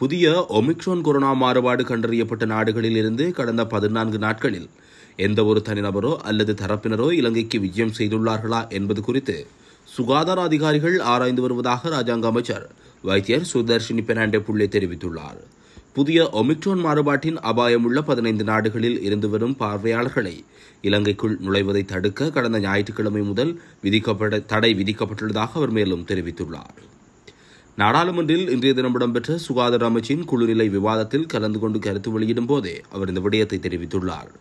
புதிய omicron corona மாறுபாடு கண்டறியப்பட்ட நாடுகளில் இருந்து கடந்த பதினான்கு நாட்களில் எந்த ஒரு தனிநபரோ அல்லது தரப்பினரோ இலங்கைக்கு விஜயம் செய்துள்ளார்களா என்பது குறித்து சுகாதார அதிகாரிகள் ஆராய்ந்து வருவதாக ராஜாங்க அமைச்சர் வைத்தியர் சுதர்ஷினி பெர்னாண்டே புள்ளே தெரிவித்துள்ளார் புதிய ஒமிக்ரான் மாறுபாட்டின் அபாயமுள்ள பதினைந்து நாடுகளில் இருந்து வரும் பார்வையாளர்களை இலங்கைக்குள் நுழைவதை தடுக்க கடந்த ஞாயிற்றுக்கிழமை முதல் விதிக்கப்பட தடை விதிக்கப்பட்டுள்ளதாக அவர் மேலும் தெரிவித்துள்ளார் நாடாளுமன்றில் இன்றைய தினம் இடம்பெற்ற சுகாதார அமைச்சின் குழுநிலை விவாதத்தில் கலந்து கொண்டு கருத்து வெளியிடும் போதே அவர் இந்த விடயத்தை தெரிவித்துள்ளார்